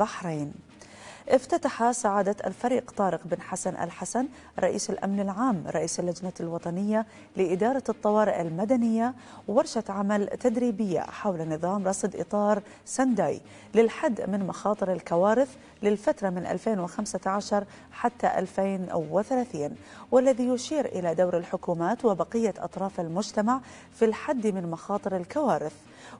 البحرين افتتح سعادة الفريق طارق بن حسن الحسن رئيس الأمن العام رئيس اللجنة الوطنية لإدارة الطوارئ المدنية ورشة عمل تدريبية حول نظام رصد إطار سنداي للحد من مخاطر الكوارث للفترة من 2015 حتى 2030 والذي يشير إلى دور الحكومات وبقية أطراف المجتمع في الحد من مخاطر الكوارث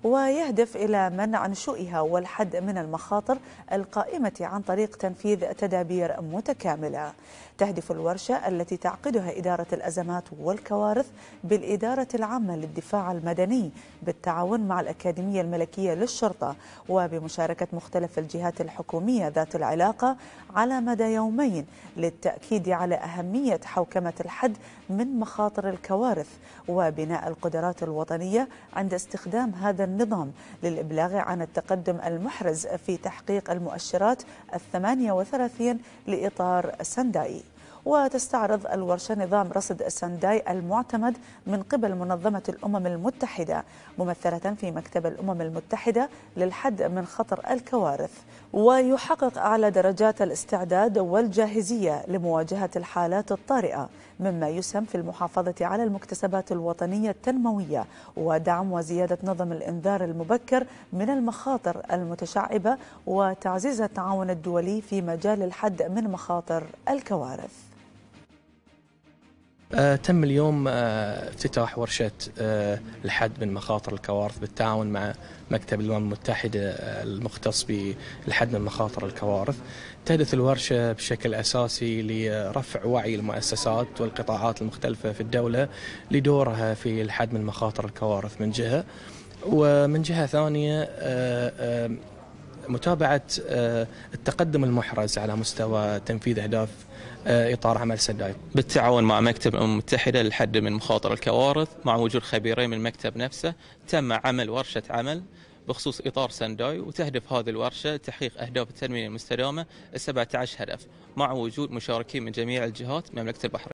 ويهدف إلى منع نشوئها والحد من المخاطر القائمة عن طريق تنفيذ تدابير متكاملة تهدف الورشة التي تعقدها إدارة الأزمات والكوارث بالإدارة العامة للدفاع المدني بالتعاون مع الأكاديمية الملكية للشرطة وبمشاركة مختلف الجهات الحكومية ذات العلاقة على مدى يومين للتأكيد على أهمية حوكمة الحد من مخاطر الكوارث وبناء القدرات الوطنية عند استخدام هذا هذا النظام للإبلاغ عن التقدم المحرز في تحقيق المؤشرات الثمانية وثلاثين لإطار سندائي وتستعرض الورشة نظام رصد سانداي المعتمد من قبل منظمة الأمم المتحدة ممثلة في مكتب الأمم المتحدة للحد من خطر الكوارث ويحقق أعلى درجات الاستعداد والجاهزية لمواجهة الحالات الطارئة مما يسهم في المحافظة على المكتسبات الوطنية التنموية ودعم وزيادة نظم الإنذار المبكر من المخاطر المتشعبة وتعزيز التعاون الدولي في مجال الحد من مخاطر الكوارث آه تم اليوم آه افتتاح ورشة آه الحد من مخاطر الكوارث بالتعاون مع مكتب الأمم المتحدة آه، المختص بالحد من مخاطر الكوارث تهدف الورشة بشكل أساسي لرفع وعي المؤسسات والقطاعات المختلفة في الدولة لدورها في الحد من مخاطر الكوارث من جهة ومن جهة ثانية آه، آه، متابعة التقدم المحرز على مستوى تنفيذ أهداف آه، إطار عمل سداير بالتعاون مع مكتب الأمم المتحدة للحد من مخاطر الكوارث مع وجود خبيرين من المكتب نفسه تم عمل ورشة عمل بخصوص إطار سنداي وتهدف هذه الورشة تحقيق أهداف التنمية المستدامة 17 هدف مع وجود مشاركين من جميع الجهات مملكة البحرين